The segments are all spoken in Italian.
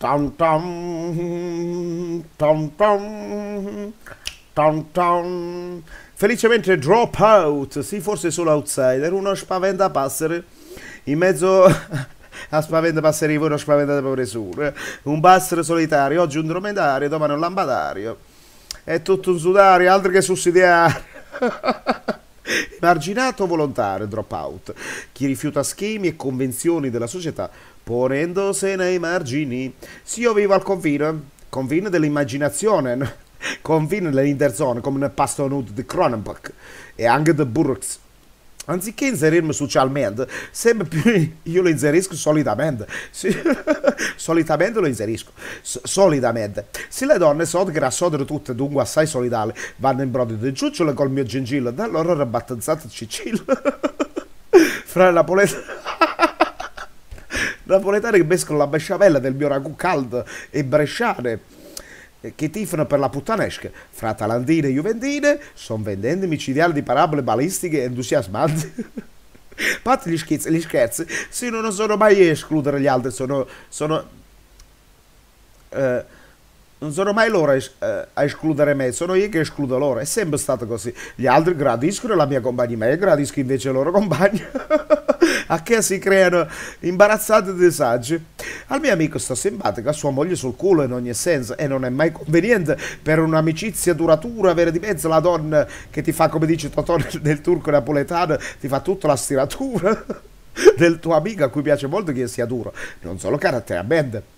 Tom tom, tom tom, tom tom, Felicemente drop out, sì forse solo outsider, uno spaventapassere in mezzo a spaventapasseri voi non spaventate proprio nessuno, un bastro solitario, oggi un dromedario, domani un lambadario, è tutto un sudario, altro che sussidiario. Marginato volontario, dropout, chi rifiuta schemi e convenzioni della società ponendosi nei margini. Sì, io vivo al confine, confine dell'immaginazione, confine dell'interzone, come nel pasto nudo di Cronenberg. e anche di Burks anziché inserirmi socialmente, sempre più io lo inserisco solitamente. solitamente lo inserisco. S solitamente. Se le donne sono grassotere tutte, dunque assai solidali, vanno in brodo di ciucciole col mio gingillo, da loro era battezzato Cicillo. Fra la poletta. napoletani che mescolano la besciamella del mio ragù caldo e bresciane eh, che tifano per la puttanesca fra talandine e juventine sono vendendo micidiali di parabole balistiche entusiasmanti parte gli scherzi, gli scherzi sì, non sono mai escludere gli altri sono, sono eh, non sono mai loro eh, a escludere me sono io che escludo loro è sempre stato così gli altri gradiscono la mia compagnia ma io gradisco invece i loro compagni a che si creano imbarazzati disagi. Al mio amico sta simpatico, a sua moglie sul culo in ogni senso e non è mai conveniente per un'amicizia duratura avere di mezzo la donna che ti fa, come dice Totò del turco napoletano, ti fa tutta la stiratura del tuo amico a cui piace molto che sia duro, non solo caratterialmente.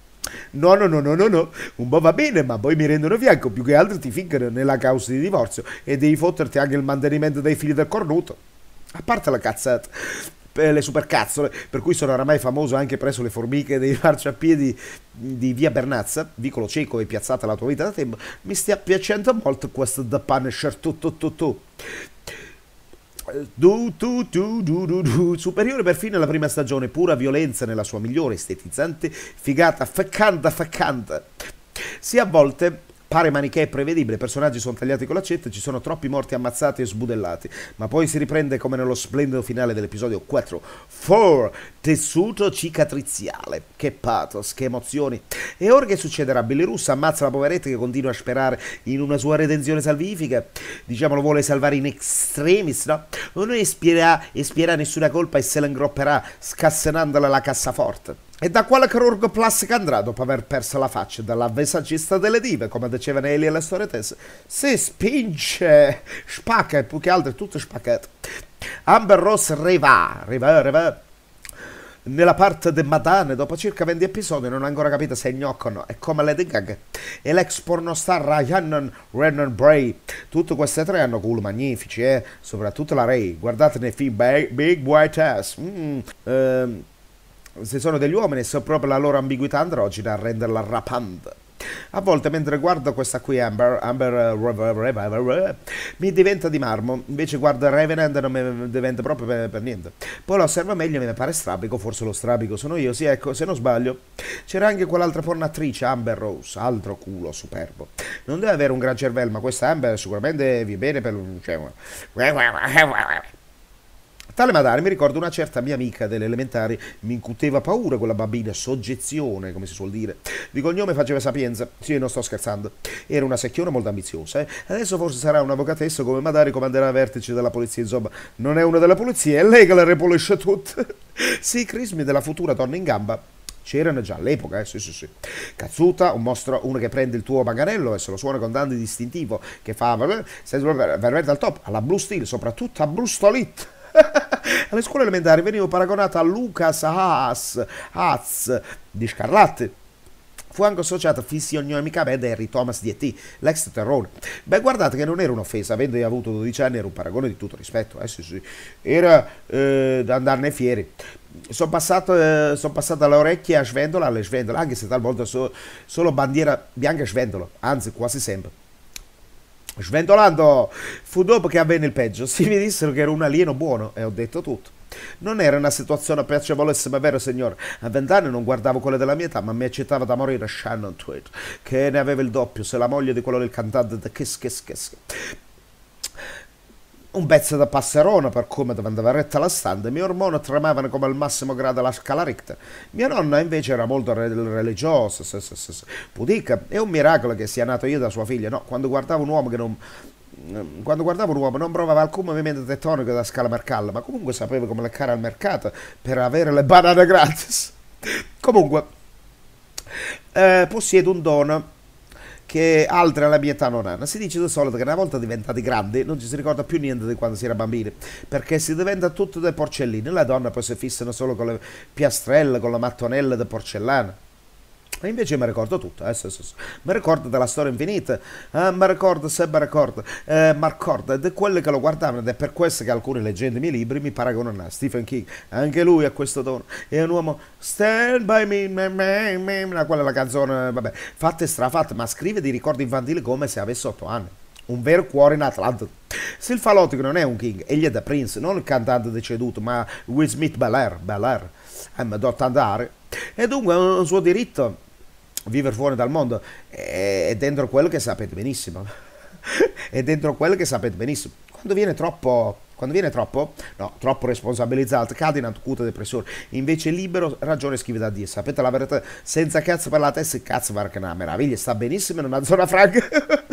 No, no, no, no, no, no, un po' va bene, ma poi mi rendono fianco, più che altro ti ficcano nella causa di divorzio e devi fotterti anche il mantenimento dei figli del cornuto. A parte la cazzata. Eh, le supercazzole, per cui sono oramai famoso anche presso le formiche dei marciapiedi di via Bernazza, vicolo cieco e piazzata la tua vita da tempo, mi stia piacendo molto questo The Punisher tu tu tu tu. Du, du, du, du, du, du. Superiore perfino alla prima stagione, pura violenza nella sua migliore estetizzante, figata, faccanda, faccanda. Sì, a volte pare manichea e prevedibile, i personaggi sono tagliati con l'accetta, ci sono troppi morti ammazzati e sbudellati, ma poi si riprende come nello splendido finale dell'episodio 4, 4, tessuto cicatriziale, che pathos, che emozioni. E ora che succederà? Billy Russo ammazza la poveretta che continua a sperare in una sua redenzione salvifica, diciamo lo vuole salvare in extremis, no? Non espierà, espierà nessuna colpa e se la ingropperà scassenandola la cassaforte. E da quale chirurgo plastica andrà dopo aver perso la faccia dalla visagista delle dive, come diceva Nelly e le storie tese? Si spinge, spacca, più che altro è tutto spacchetto. Amber Ross rivà, rivà, rivà. Nella parte di Madane, dopo circa 20 episodi, non ho ancora capito se gnoccono e come Lady Gaga e l'ex pornostar Ryan Renan Bray. Tutte queste tre hanno culo magnifici, eh? soprattutto la Ray. Guardate nei film Big, White Ass. Mm. Um se sono degli uomini, so proprio la loro ambiguità androgena a renderla rapante. A volte mentre guardo questa qui Amber, Amber eh, mi diventa di marmo, invece guardo Revenant e non mi diventa proprio per, per niente. Poi la osservo meglio e mi pare strabico, forse lo strabico sono io, sì ecco, se non sbaglio. C'era anche quell'altra fornatrice, Amber Rose, altro culo superbo. Non deve avere un gran cervello, ma questa Amber sicuramente vi bene per... Cioè... Tale Madari mi ricordo una certa mia amica delle elementari, mi incuteva paura quella bambina, soggezione, come si suol dire. Di cognome faceva sapienza, sì, non sto scherzando. Era una secchione molto ambiziosa, eh? Adesso forse sarà un'avvocatessa come Madari comanderà a vertice della polizia, insomma, non è una della polizia, è lei che la repolisce tutta. sì, i crismi della futura donna in gamba c'erano già all'epoca, eh, sì sì sì. Cazzuta, un mostro, uno che prende il tuo bagarello e se lo suona con tanto distintivo, che fa eh, veramente al top, alla Blue Steel, soprattutto a Brustolit. Alle scuole elementari venivo paragonata a Lucas Haas, Haas di Scarlatti. Fu anche associata fisionomicamente a Harry Thomas di E.T., l'ex terrone. Beh, guardate che non era un'offesa, avendo io avuto 12 anni era un paragone di tutto rispetto, eh sì sì, era eh, da andarne fieri. Sono passato, eh, son passato dalle orecchie a svendola alle Svendola, anche se talvolta so, solo bandiera bianca e svendola, anzi quasi sempre. Sventolando! Fu dopo che avvenne il peggio. Si mi dissero che ero un alieno buono e ho detto tutto. Non era una situazione piacevole, se piacevolissima, vero signor. A vent'anni non guardavo quelle della mia età, ma mi accettava da morire Shannon Tweed, che ne aveva il doppio, se la moglie di quello del cantante The Kiss Kiss Kiss un pezzo da passerona per come dove andava retta la standa, i miei ormoni tremavano come al massimo grado la scala Richter. Mia nonna invece era molto re- religiosa, se, se, se, pudica, è un miracolo che sia nato io da sua figlia, no? Quando guardavo un uomo che non... Mm, quando guardavo un uomo non provava alcun movimento tettonico da scala Mercalla, ma comunque sapevo come leccare al mercato per avere le banane gratis. comunque, eh, possiedo un dono che altre alla mia età non hanno. Si dice di solito che una volta diventati grandi non ci si ricorda più niente di quando si era bambini, perché si diventa tutto dei porcellini. Le donne poi si fissano solo con le piastrelle, con la mattonella di porcellana. E invece mi ricordo tutto, eh, sì, sì, sì. mi ricordo della storia infinita, eh, mi ricordo se mi ricordo, eh, mi ricordo di quelli che lo guardavano ed è per questo che alcuni leggendo i miei libri mi paragonano a Stephen King, anche lui ha questo dono, è un uomo stand by me, me, me, me quella è la canzone, vabbè, fatta e strafatta, ma scrive di ricordi infantili come se avesse 8 anni, un vero cuore in Atlanta. Se il falotico non è un King, egli è The Prince, non il cantante deceduto, ma Will Smith Belair, Belair, eh, ma do e dunque è un suo diritto vivere fuori dal mondo eh, è dentro quello che sapete benissimo è dentro quello che sapete benissimo quando viene troppo quando viene troppo, no, troppo responsabilizzato, cade in acuta depressione. Invece libero, ragione scrive da Dio. Sapete la verità, senza cazzo per la testa, cazzo va che una meraviglia, sta benissimo in una zona franca,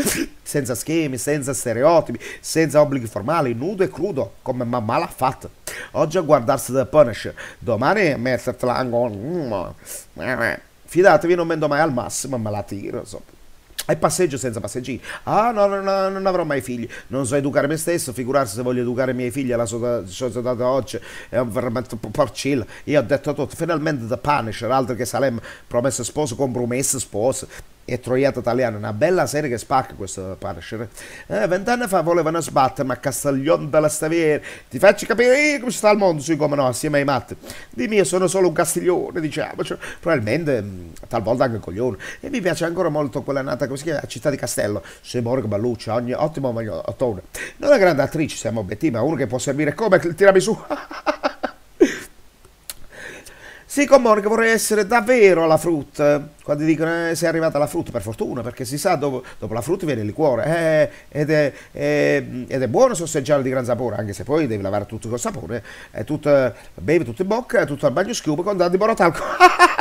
senza schemi, senza stereotipi, senza obblighi formali, nudo e crudo, come mamma l'ha fatto. Oggi a guardarsi The Punisher, domani a mettertela anche... Fidatevi, non vendo mai al massimo, ma la tiro, so. E passeggio senza passeggini. Ah, no, no, no, non avrò mai figli. Non so educare me stesso, figurarsi se voglio educare i miei figli alla società di oggi. È veramente porcilla. Io ho detto tutto. Finalmente The Punisher, altro che Salem, promesso sposo, compromesso sposo e Troiato Italiana, una bella serie che spacca questo Punisher. Eh, vent'anni fa volevano sbattere, ma Castaglione della Staviera, ti faccio capire eh, come sta il mondo sui come no, assieme ai matti. Di mio sono solo un castiglione, diciamo, cioè, probabilmente mm, talvolta anche un coglione. E mi piace ancora molto quella nata come si chiama, Città di Castello, Simone Balluccia, ogni ottimo maglione. Non è una grande attrice, siamo obiettivi, ma uno che può servire come tirami su. Sì, Common, che vorrei essere davvero alla frutta. Quando dicono eh, sei arrivata alla frutta, per fortuna, perché si sa, dopo, dopo la frutta viene il liquore. Eh, ed, è, è, eh, ed, è, buono sorseggiare di gran sapore, anche se poi devi lavare tutto col sapore. Eh, tutto, bevi tutto in bocca, tutto al bagno schiuma con tanto di borotalco.